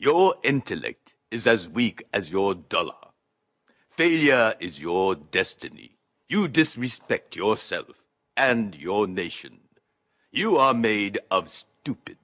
Your intellect is as weak as your dollar. Failure is your destiny. You disrespect yourself and your nation. You are made of stupid.